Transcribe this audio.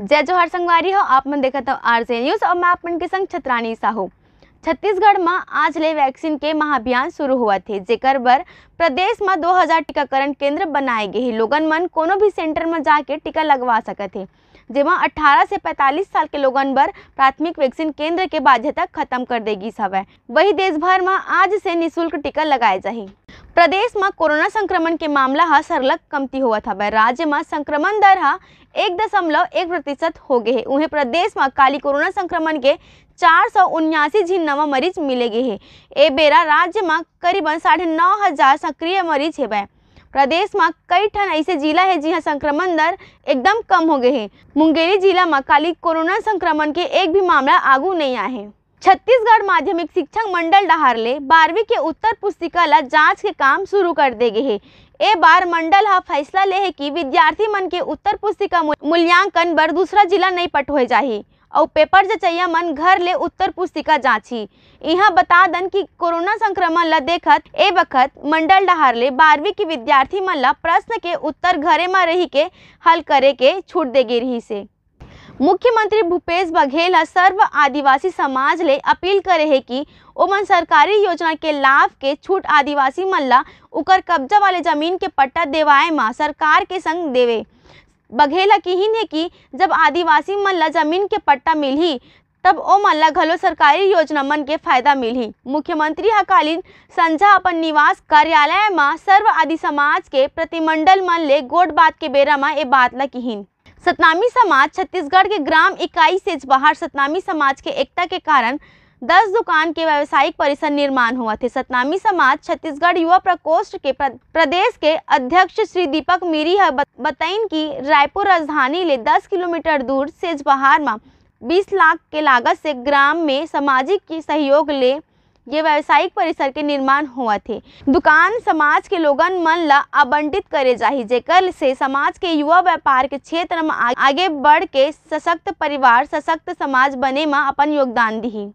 जय जोहार संगवारी हो आप मन देखत आर जे न्यूज और मैं मन के संग छत्रानी साहू छत्तीसगढ़ में आज ले वैक्सीन के महाअभियान शुरू हुआ थे जेकर बर प्रदेश में 2000 टीकाकरण केंद्र बनाए गए हैं लोगन मन कोनो भी सेंटर में जाके टीका लगवा सकते हैं जेमा 18 से 45 साल के लोगन बर प्राथमिक वैक्सीन केंद्र के बाध्यता खत्म कर देगी सब वही देश भर में आज से निःशुल्क टीका लगाए जाए प्रदेश में कोरोना संक्रमण के मामला हा सरलग कमती होवत हवय राज्य में संक्रमण दर हा एक दशमलव एक प्रतिशत हो गए है उन्हें प्रदेश में काली कोरोना संक्रमण के चार सौ उन्यासी झीन नवा मरीज मिले गए है ए बेरा राज्य में करीबन साढ़े नौ हजार सक्रिय मरीज हेवय प्रदेश में कई ठन ऐसे जिला है जिहाँ संक्रमण दर एकदम कम हो गए है मुंगेली जिला में काली कोरोना संक्रमण के एक भी मामला आगू नहीं आए है छत्तीसगढ़ माध्यमिक शिक्षक मंडल डहार ले बारहवीं के उत्तर पुस्तिका ला जांच के काम शुरू कर दे गए है ए बार मंडल हा फैसला ले है कि विद्यार्थी मन के उत्तर पुस्तिका मूल्यांकन बर दूसरा जिला नहीं पठोए जाही और पेपर जचैया मन घर ले उत्तर पुस्तिका जांची यहाँ बता दन कि कोरोना संक्रमण ला देखत ए वक्त मंडल डहार ले बारहवीं के विद्यार्थी मन ला प्रश्न के उत्तर घरे में रही के हल करे के छूट दे गई रही से मुख्यमंत्री भूपेश बघेल ह सर्व आदिवासी समाज ले अपील करे है कि ओमन सरकारी योजना के लाभ के छूट आदिवासी मन ला उकर कब्जा वाले जमीन के पट्टा देवाए म सरकार के संग देवे बघेल कहीन है कि जब आदिवासी मन ला जमीन के पट्टा मिलही तब ओ ला घलो सरकारी योजना मन के फायदा मिलही मुख्यमंत्री ह कालीन संझा अपन निवास कार्यालय में सर्व आदि समाज के प्रतिमंडल मन ले गोट बात के बेरा में ये बात ला कहीन सतनामी समाज छत्तीसगढ़ के ग्राम इकाई से बाहर सतनामी समाज के एकता के कारण दस दुकान के व्यावसायिक परिसर निर्माण हुआ थे सतनामी समाज छत्तीसगढ़ युवा प्रकोष्ठ के प्रदेश के अध्यक्ष श्री दीपक मीरी बताइन की रायपुर राजधानी ले 10 किलोमीटर दूर सेजबहार में 20 लाख के लागत से ग्राम में सामाजिक की सहयोग ले ये व्यावसायिक परिसर के निर्माण हुआ थे दुकान समाज के लोगन मन ला आवंटित करे जाही जेकर से समाज के युवा व्यापार के क्षेत्र में आगे बढ़ के सशक्त परिवार सशक्त समाज बने में अपन योगदान दी